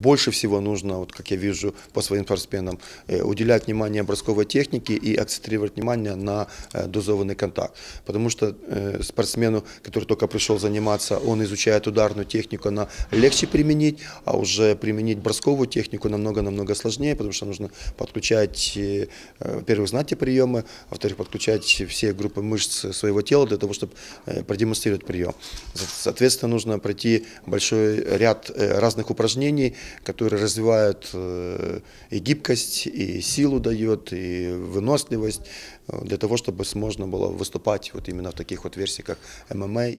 Больше всего нужно, вот как я вижу по своим спортсменам, э, уделять внимание бросковой технике и акцентрировать внимание на э, дозованный контакт. Потому что э, спортсмену, который только пришел заниматься, он изучает ударную технику, она легче применить, а уже применить бросковую технику намного-намного сложнее, потому что нужно подключать, во-первых, знать те приемы, во-вторых, подключать все группы мышц своего тела для того, чтобы продемонстрировать прием. Соответственно, нужно пройти большой ряд разных упражнений, который развивает э, и гибкость, и силу дает, и выносливость, э, для того, чтобы можно было выступать вот именно в таких вот версиях, как ММА.